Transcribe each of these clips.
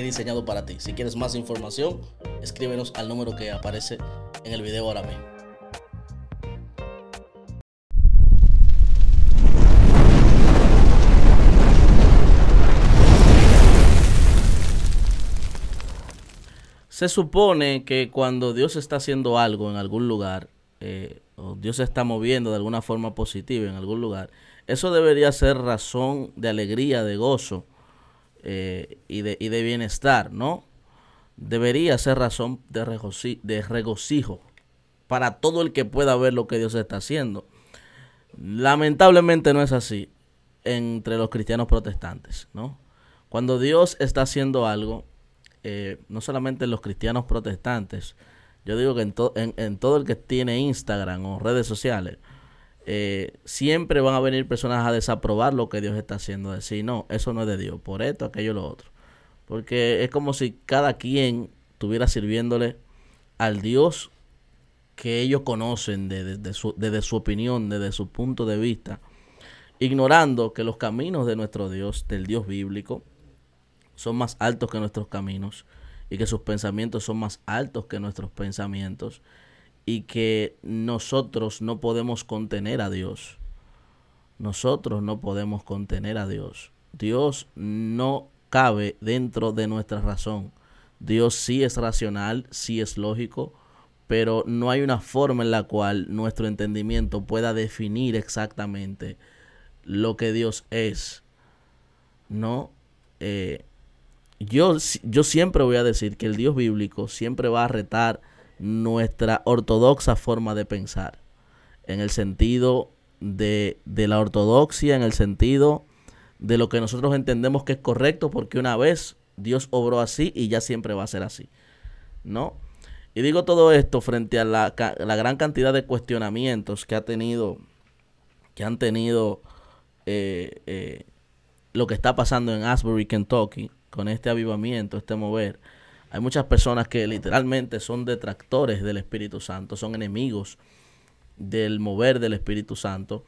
he diseñado para ti. Si quieres más información, escríbenos al número que aparece en el video ahora mismo. Se supone que cuando Dios está haciendo algo en algún lugar, eh, o Dios se está moviendo de alguna forma positiva en algún lugar, eso debería ser razón de alegría, de gozo eh, y, de, y de bienestar, ¿no? Debería ser razón de, regocijo para todo el que pueda ver lo que Dios está haciendo. Lamentablemente no es así entre los cristianos protestantes, ¿no? Cuando Dios está haciendo algo, eh, no solamente los cristianos protestantes, yo digo que en, todo el que tiene Instagram o redes sociales, eh, siempre van a venir personas a desaprobar lo que Dios está haciendo, decir, no, eso no es de Dios, por esto, aquello, lo otro. Porque es como si cada quien estuviera sirviéndole al Dios que ellos conocen su, desde su opinión, desde su punto de vista, ignorando que los caminos de nuestro Dios, del Dios bíblico, son más altos que nuestros caminos y que sus pensamientos son más altos que nuestros pensamientos y que nosotros no podemos contener a Dios. Nosotros no podemos contener a Dios. Dios no cabe dentro de nuestra razón. Dios sí es racional, sí es lógico, pero no hay una forma en la cual nuestro entendimiento pueda definir exactamente lo que Dios es. No. Eh, yo, yo siempre voy a decir que el Dios bíblico siempre va a retar nuestra ortodoxa forma de pensar, en el sentido de, la ortodoxia, en el sentido de lo que nosotros entendemos que es correcto, porque una vez Dios obró así y ya siempre va a ser así, ¿no? Y digo todo esto frente a la, la gran cantidad de cuestionamientos que ha tenido, que han tenido eh, eh, lo que está pasando en Asbury, Kentucky, con este avivamiento, este mover hay muchas personas que literalmente son detractores del Espíritu Santo, son enemigos del mover del Espíritu Santo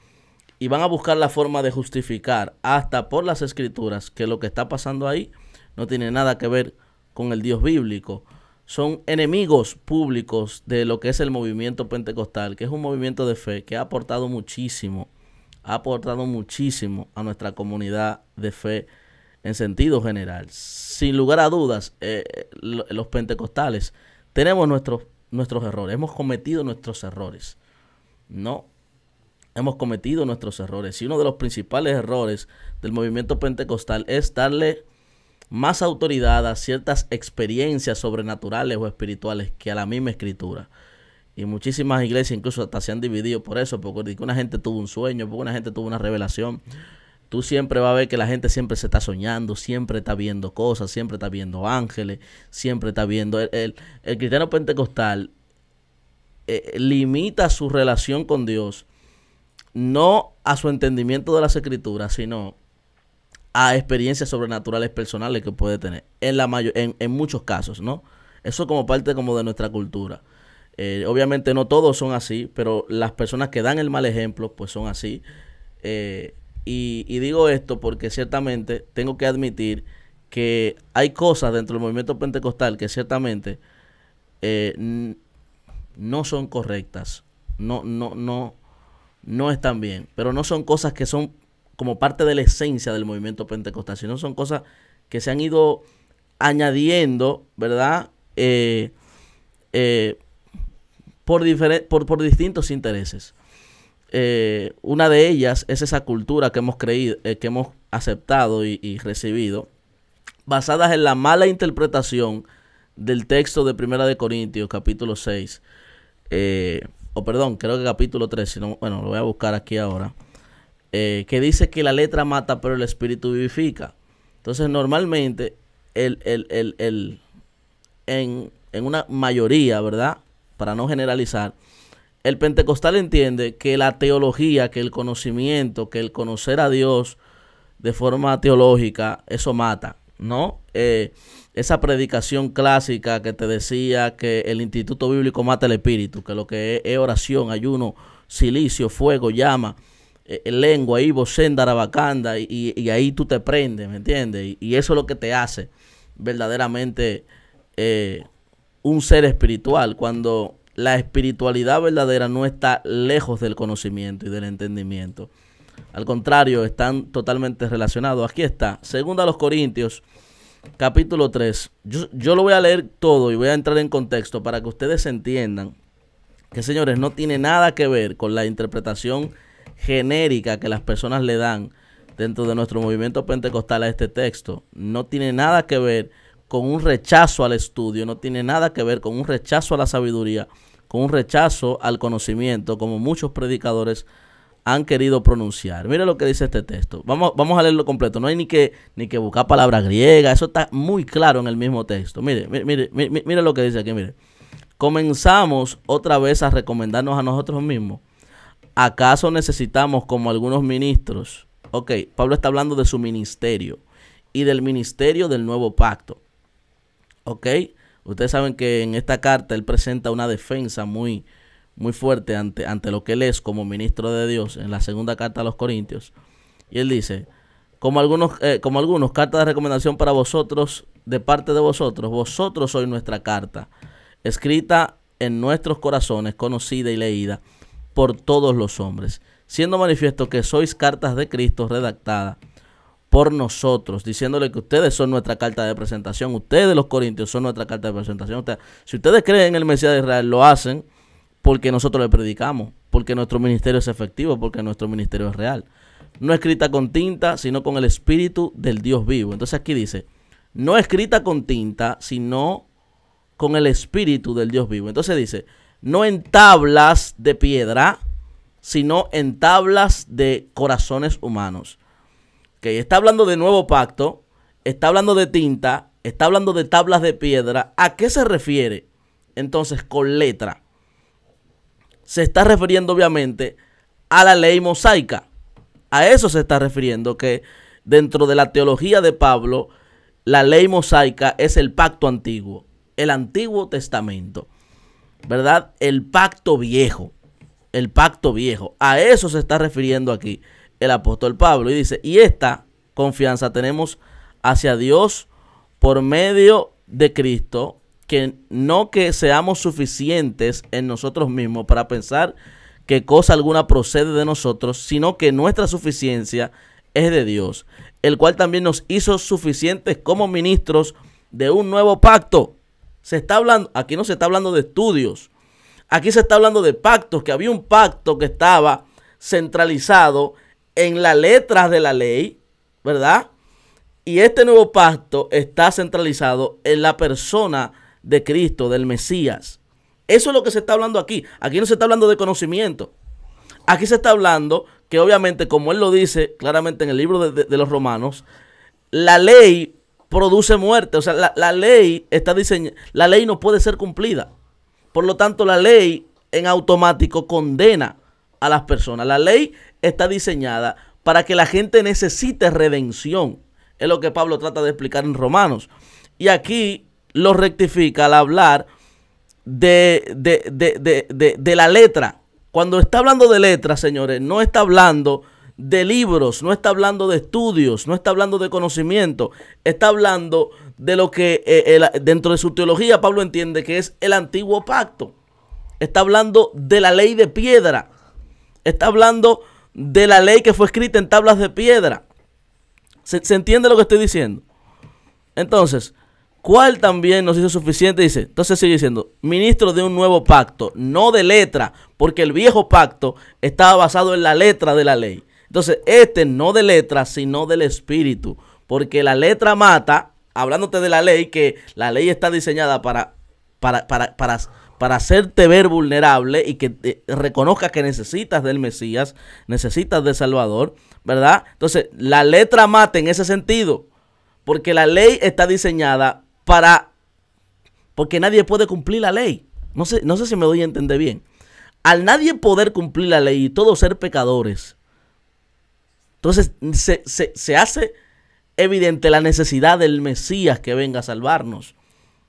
y van a buscar la forma de justificar hasta por las escrituras que lo que está pasando ahí no tiene nada que ver con el Dios bíblico. Son enemigos públicos de lo que es el movimiento pentecostal, que es un movimiento de fe que ha aportado muchísimo, ha aportado muchísimo a nuestra comunidad de fe en sentido general. Sin lugar a dudas, eh, los pentecostales tenemos nuestros, nuestros errores, hemos cometido nuestros errores, ¿no? Hemos cometido nuestros errores. Y uno de los principales errores del movimiento pentecostal es darle más autoridad a ciertas experiencias sobrenaturales o espirituales que a la misma escritura. Y muchísimas iglesias incluso hasta se han dividido por eso, porque una gente tuvo un sueño, porque una gente tuvo una revelación. Tú siempre vas a ver que la gente siempre se está soñando, siempre está viendo cosas, siempre está viendo ángeles, siempre está viendo... El, cristiano pentecostal eh, limita su relación con Dios no a su entendimiento de las escrituras, sino a experiencias sobrenaturales personales que puede tener, en, la mayor, en, en muchos casos, ¿no? Eso como parte como de nuestra cultura. Eh, obviamente no todos son así, pero las personas que dan el mal ejemplo, pues son así. Eh, y, digo esto porque ciertamente tengo que admitir que hay cosas dentro del movimiento pentecostal que ciertamente eh, no son correctas, no, no, no, no están bien, pero no son cosas que son como parte de la esencia del movimiento pentecostal, sino son cosas que se han ido añadiendo, ¿verdad? Eh, eh por, por, por distintos intereses. Eh, una de ellas es esa cultura que hemos creído, eh, que hemos aceptado y, recibido, basadas en la mala interpretación del texto de Primera de Corintios, capítulo 6, eh, o perdón, creo que capítulo 3, bueno, lo voy a buscar aquí ahora, que dice que la letra mata, pero el espíritu vivifica. Entonces, normalmente, el, el, en, en, una mayoría, ¿verdad? Para no generalizar, el pentecostal entiende que la teología, que el conocimiento, que el conocer a Dios de forma teológica, eso mata, ¿no? Eh, esa predicación clásica que te decía que el Instituto Bíblico mata el espíritu, que lo que es, oración, ayuno, silicio, fuego, llama, eh, eh, lengua, ibo, senda, rabacanda, y, ahí tú te prendes, ¿me entiendes? Y, eso es lo que te hace verdaderamente un ser espiritual. Cuando la espiritualidad verdadera no está lejos del conocimiento y del entendimiento. Al contrario, están totalmente relacionados. Aquí está, segunda los Corintios, capítulo 3. Yo, yo, lo voy a leer todo y voy a entrar en contexto para que ustedes entiendan que, señores, no tiene nada que ver con la interpretación genérica que las personas le dan dentro de nuestro movimiento pentecostal a este texto. No tiene nada que ver con un rechazo al estudio, no tiene nada que ver con un rechazo a la sabiduría, con un rechazo al conocimiento, como muchos predicadores han querido pronunciar. Mira lo que dice este texto. Vamos, vamos a leerlo completo. No hay ni que, ni que buscar palabras griegas. Eso está muy claro en el mismo texto. Mire, mire, mire, mire lo que dice aquí. Mire. Comenzamos otra vez a recomendarnos a nosotros mismos. ¿Acaso necesitamos como algunos ministros? Ok, Pablo está hablando de su ministerio y del ministerio del nuevo pacto. ¿Ok? Ustedes saben que en esta carta él presenta una defensa muy, muy fuerte ante, ante lo que él es como ministro de Dios en la segunda carta a los Corintios. Y él dice, como algunos, eh, como algunos, carta de recomendación para vosotros, de parte de vosotros, vosotros sois nuestra carta, escrita en nuestros corazones, conocida y leída por todos los hombres, siendo manifiesto que sois cartas de Cristo redactada por nosotros, diciéndole que ustedes son nuestra carta de presentación, ustedes los corintios son nuestra carta de presentación. si ustedes creen en el Mesías de Israel, lo hacen porque nosotros le predicamos, porque nuestro ministerio es efectivo, porque nuestro ministerio es real. No escrita con tinta, sino con el espíritu del Dios vivo. Entonces aquí dice, no escrita con tinta, sino con el espíritu del Dios vivo. Entonces dice, no en tablas de piedra, sino en tablas de corazones humanos que está hablando de nuevo pacto, está hablando de tinta, está hablando de tablas de piedra. ¿A qué se refiere? Entonces, con letra. Se está refiriendo obviamente a la ley mosaica. A eso se está refiriendo, que dentro de la teología de Pablo, la ley mosaica es el pacto antiguo, el antiguo testamento, ¿verdad? El pacto viejo, el pacto viejo. A eso se está refiriendo aquí el apóstol Pablo. Y dice, y esta confianza tenemos hacia Dios por medio de Cristo, que no que seamos suficientes en nosotros mismos para pensar que cosa alguna procede de nosotros, sino que nuestra suficiencia es de Dios, el cual también nos hizo suficientes como ministros de un nuevo pacto. Se está hablando, aquí no se está hablando de estudios, aquí se está hablando de pactos, que había un pacto que estaba centralizado en las letras de la ley, ¿verdad? Y este nuevo pacto está centralizado en la persona de Cristo, del Mesías. Eso es lo que se está hablando aquí. Aquí no se está hablando de conocimiento. Aquí se está hablando que obviamente, como él lo dice claramente en el libro de, los romanos, la ley produce muerte. O sea, la, la ley está diseñada, la ley no puede ser cumplida. Por lo tanto, la ley en automático condena a las personas. La ley está diseñada para que la gente necesite redención. Es lo que Pablo trata de explicar en Romanos. Y aquí lo rectifica al hablar de, de, la letra. Cuando está hablando de letras, señores, no está hablando de libros, no está hablando de estudios, no está hablando de conocimiento, está hablando de lo que eh, dentro de su teología Pablo entiende que es el antiguo pacto. Está hablando de la ley de piedra. Está hablando de la ley que fue escrita en tablas de piedra. ¿Se, entiende lo que estoy diciendo? Entonces, ¿cuál también nos hizo suficiente? Dice, entonces sigue diciendo, ministro de un nuevo pacto, no de letra, porque el viejo pacto estaba basado en la letra de la ley. Entonces, este no de letra, sino del espíritu, porque la letra mata, hablándote de la ley, que la ley está diseñada para, para, para para hacerte ver vulnerable y que eh, reconozcas que necesitas del Mesías, necesitas del Salvador, ¿verdad? Entonces, la letra mata en ese sentido, porque la ley está diseñada para, porque nadie puede cumplir la ley. No sé, no sé si me doy a entender bien. Al nadie poder cumplir la ley y todos ser pecadores, entonces se hace evidente la necesidad del Mesías que venga a salvarnos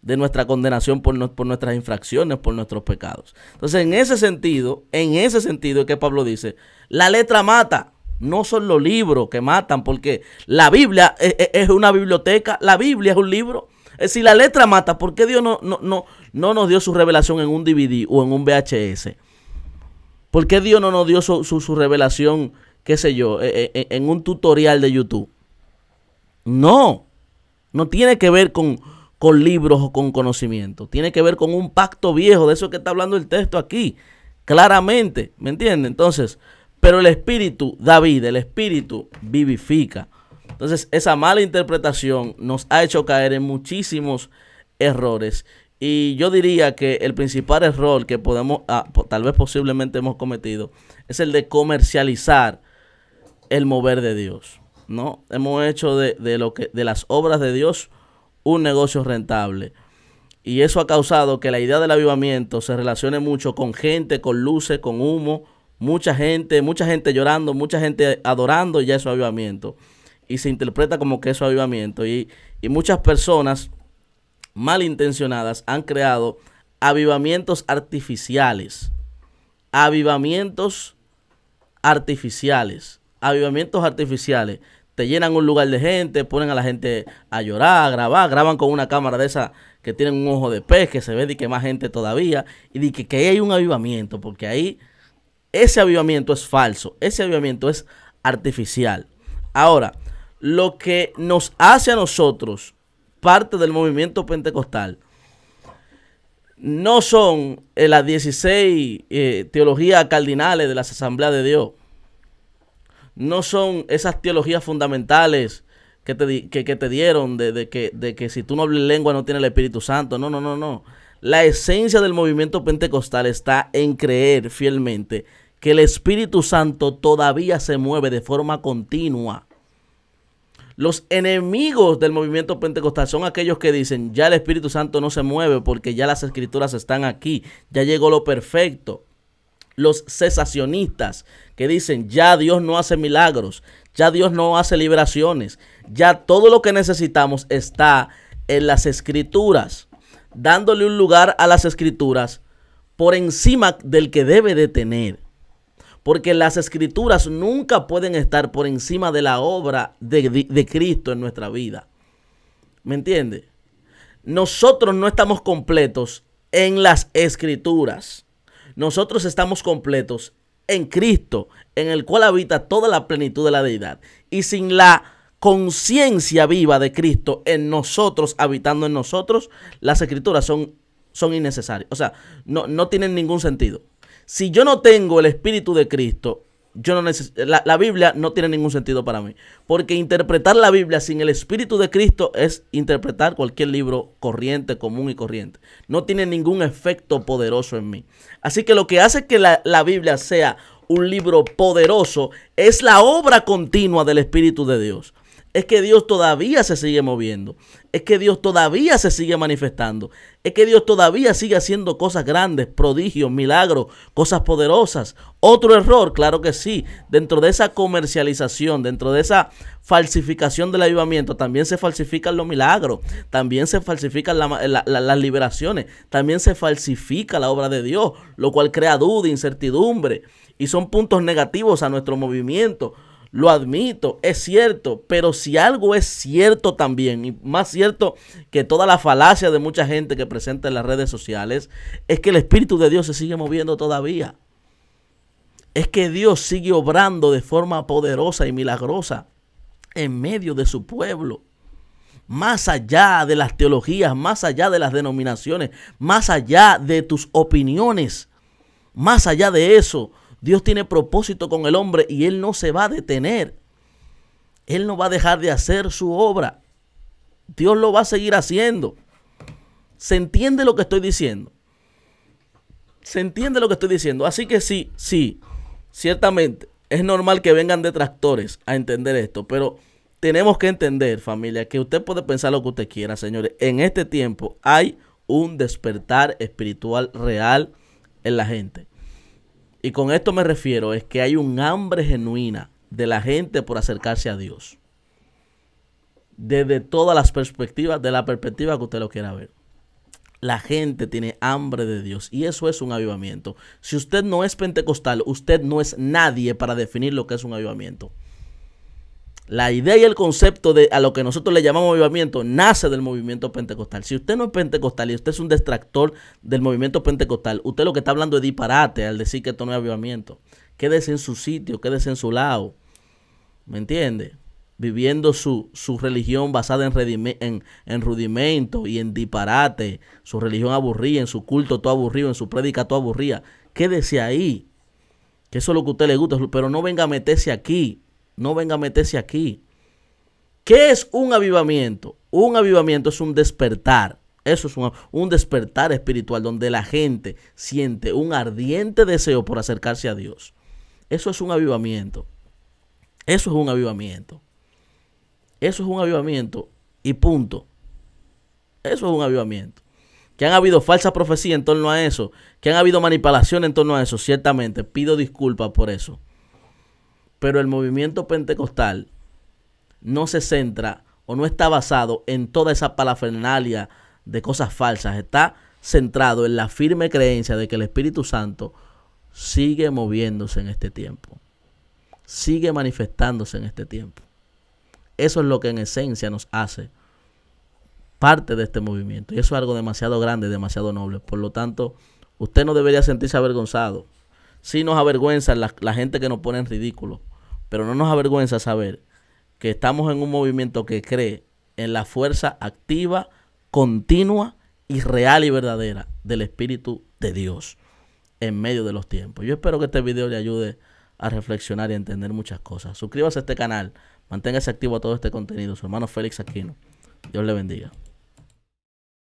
de nuestra condenación por, nuestras infracciones, por nuestros pecados. Entonces, en ese sentido, en ese sentido es que Pablo dice, la letra mata, no son los libros que matan, porque la Biblia e, e, es, una biblioteca, la Biblia es un libro. Si la letra mata, ¿por qué Dios no, no, no, no nos dio su revelación en un DVD o en un VHS? ¿Por qué Dios no nos dio su, revelación, qué sé yo, e, en un tutorial de YouTube? No, no tiene que ver con, con libros o con conocimiento. Tiene que ver con un pacto viejo, de eso que está hablando el texto aquí, claramente, ¿me entiende? Entonces, pero el espíritu David, el espíritu vivifica. Entonces, esa mala interpretación nos ha hecho caer en muchísimos errores. Y yo diría que el principal error que podemos, ah, tal vez posiblemente hemos cometido, es el de comercializar el mover de Dios. ¿no? Hemos hecho de, de, lo que, de las obras de Dios un negocio rentable. Y eso ha causado que la idea del avivamiento se relacione mucho con gente, con luces, con humo, mucha gente, mucha gente llorando, mucha gente adorando ya su avivamiento. Y se interpreta como que es su avivamiento. Y, y muchas personas malintencionadas han creado avivamientos artificiales. Avivamientos artificiales. Avivamientos artificiales llenan un lugar de gente, ponen a la gente a llorar, a grabar, graban con una cámara de esa que tienen un ojo de pez, que se ve de que más gente todavía, y de que, hay un avivamiento, porque ahí ese avivamiento es falso, ese avivamiento es artificial. Ahora, lo que nos hace a nosotros parte del movimiento pentecostal no son eh, las 16 eh, teologías cardinales de las asambleas de Dios, no son esas teologías fundamentales que te, que, te dieron de, que, de que si tú no hablas lengua no tienes el Espíritu Santo. No, no, no, no. La esencia del movimiento pentecostal está en creer fielmente que el Espíritu Santo todavía se mueve de forma continua. Los enemigos del movimiento pentecostal son aquellos que dicen, ya el Espíritu Santo no se mueve porque ya las escrituras están aquí, ya llegó lo perfecto los cesacionistas que dicen, ya Dios no hace milagros, ya Dios no hace liberaciones, ya todo lo que necesitamos está en las escrituras, dándole un lugar a las escrituras por encima del que debe de tener. Porque las escrituras nunca pueden estar por encima de la obra de, Cristo en nuestra vida. ¿Me entiende? Nosotros no estamos completos en las escrituras nosotros estamos completos en Cristo, en el cual habita toda la plenitud de la deidad. Y sin la conciencia viva de Cristo en nosotros, habitando en nosotros, las escrituras son, son innecesarias. O sea, no, no tienen ningún sentido. Si yo no tengo el Espíritu de Cristo yo no la, Biblia no tiene ningún sentido para mí. Porque interpretar la Biblia sin el Espíritu de Cristo es interpretar cualquier libro corriente, común y corriente. No tiene ningún efecto poderoso en mí. Así que lo que hace que la, la Biblia sea un libro poderoso es la obra continua del Espíritu de Dios es que Dios todavía se sigue moviendo, es que Dios todavía se sigue manifestando, es que Dios todavía sigue haciendo cosas grandes, prodigios, milagros, cosas poderosas. Otro error, claro que sí, dentro de esa comercialización, dentro de esa falsificación del avivamiento, también se falsifican los milagros, también se falsifican las liberaciones, también se falsifica la obra de Dios, lo cual crea duda, incertidumbre y son puntos negativos a nuestro movimiento lo admito, es cierto, pero si algo es cierto también, y más cierto que toda la falacia de mucha gente que presenta en las redes sociales, es que el Espíritu de Dios se sigue moviendo todavía. Es que Dios sigue obrando de forma poderosa y milagrosa en medio de su pueblo. Más allá de las teologías, más allá de las denominaciones, más allá de tus opiniones, más allá de eso, Dios tiene propósito con el hombre y Él no se va a detener. Él no va a dejar de hacer su obra. Dios lo va a seguir haciendo. ¿Se entiende lo que estoy diciendo? ¿Se entiende lo que estoy diciendo? Así que sí, sí, ciertamente es normal que vengan detractores a entender esto, pero tenemos que entender, familia, que usted puede pensar lo que usted quiera, señores. En este tiempo hay un despertar espiritual real en la gente. Y con esto me refiero es que hay un hambre genuina de la gente por acercarse a Dios. Desde todas las perspectivas, de la perspectiva que usted lo quiera ver. La gente tiene hambre de Dios y eso es un avivamiento. Si usted no es pentecostal, usted no es nadie para definir lo que es un avivamiento. La idea y el concepto de a lo que nosotros le llamamos avivamiento nace del movimiento pentecostal. Si usted no es pentecostal y usted es un distractor del movimiento pentecostal, usted lo que está hablando es disparate al decir que esto no es avivamiento. Quédese en su sitio, quédese en su lado. ¿Me entiende? Viviendo su, su religión basada en, rudimentos en, rudimento y en disparate, su religión aburrida, en su culto todo aburrido, en su prédica todo aburrida. Quédese ahí, que eso es lo que a usted le gusta, pero no venga a meterse aquí no venga a meterse aquí. ¿Qué es un avivamiento? Un avivamiento es un despertar. Eso es un, un, despertar espiritual donde la gente siente un ardiente deseo por acercarse a Dios. Eso es un avivamiento. Eso es un avivamiento. Eso es un avivamiento y punto. Eso es un avivamiento. Que han habido falsa profecía en torno a eso, que han habido manipulación en torno a eso, ciertamente pido disculpas por eso pero el movimiento pentecostal no se centra o no está basado en toda esa palafrenalia de cosas falsas, está centrado en la firme creencia de que el Espíritu Santo sigue moviéndose en este tiempo, sigue manifestándose en este tiempo. Eso es lo que en esencia nos hace parte de este movimiento. Y eso es algo demasiado grande, demasiado noble. Por lo tanto, usted no debería sentirse avergonzado. Si nos avergüenza la, la gente que nos pone en ridículo pero no nos avergüenza saber que estamos en un movimiento que cree en la fuerza activa, continua y real y verdadera del Espíritu de Dios en medio de los tiempos. Yo espero que este video le ayude a reflexionar y a entender muchas cosas. Suscríbase a este canal, manténgase activo a todo este contenido. Su hermano Félix Aquino. Dios le bendiga.